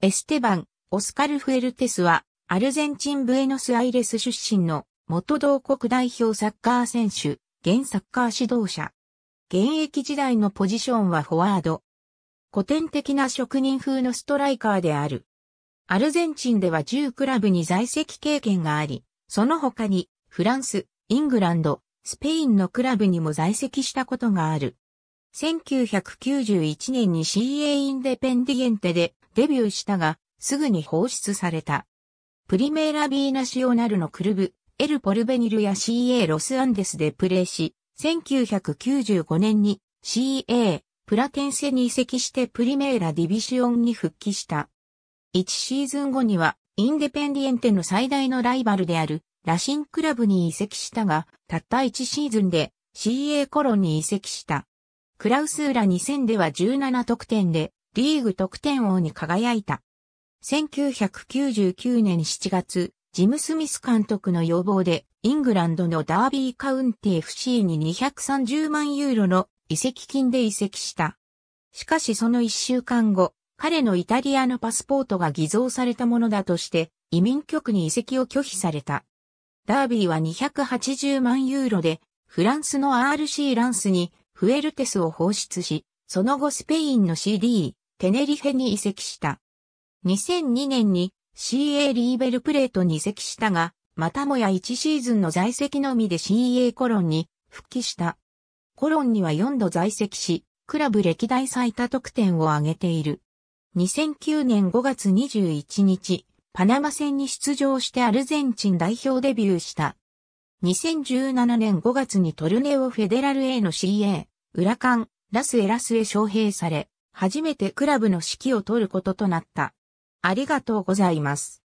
エステバン、オスカル・フエルテスは、アルゼンチン・ブエノス・アイレス出身の、元同国代表サッカー選手、現サッカー指導者。現役時代のポジションはフォワード。古典的な職人風のストライカーである。アルゼンチンでは10クラブに在籍経験があり、その他に、フランス、イングランド、スペインのクラブにも在籍したことがある。1991年に CA インデペンディエンテでデビューしたが、すぐに放出された。プリメーラ・ビーナシオナルのクルブ、エル・ポルベニルや CA ロスアンデスでプレーし、1995年に CA プラテンセに移籍してプリメーラ・ディビシオンに復帰した。1シーズン後にはインデペンディエンテの最大のライバルであるラシンクラブに移籍したが、たった1シーズンで CA コロンに移籍した。クラウスーラ2000では17得点でリーグ得点王に輝いた。1999年7月、ジム・スミス監督の要望で、イングランドのダービーカウンティ FC に230万ユーロの移籍金で移籍した。しかしその1週間後、彼のイタリアのパスポートが偽造されたものだとして、移民局に移籍を拒否された。ダービーは280万ユーロで、フランスの RC ランスにフエルテスを放出し、その後スペインの CD、テネリフェに移籍した。2002年に CA リーベルプレートに移籍したが、またもや1シーズンの在籍のみで CA コロンに復帰した。コロンには4度在籍し、クラブ歴代最多得点を挙げている。2009年5月21日、パナマ戦に出場してアルゼンチン代表デビューした。2017年5月にトルネオフェデラル A の CA、カン、ラスエラスへ招聘され、初めてクラブの指揮を取ることとなった。ありがとうございます。